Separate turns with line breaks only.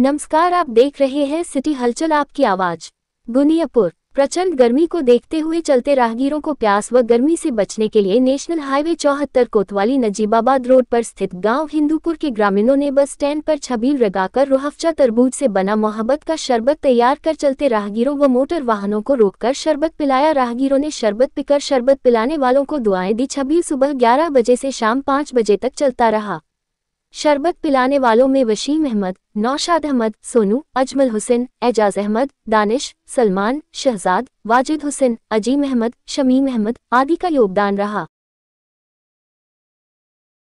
नमस्कार आप देख रहे हैं सिटी हलचल आपकी आवाज बुनियापुर प्रचंड गर्मी को देखते हुए चलते राहगीरों को प्यास व गर्मी से बचने के लिए नेशनल हाईवे चौहत्तर कोतवाली नजीबाबाद रोड पर स्थित गांव हिंदूपुर के ग्रामीणों ने बस स्टैंड पर छबील कर रोहफचा तरबूज से बना मोहब्बत का शरबत तैयार कर चलते राहगीरों व मोटर वाहनों को रोककर शरबत पिलाया राहगीरों ने शरबत पीकर शरबत पिलाने वालों को दुआएं दी छबील सुबह ग्यारह बजे से शाम पाँच बजे तक चलता रहा शरबत पिलाने वालों में वशीम अहमद नौशाद अहमद सोनू अजमल हुसैन एजाज अहमद दानिश सलमान शहजाद वाजिद हुसैन अजीम अहमद शमीम अहमद आदि का योगदान रहा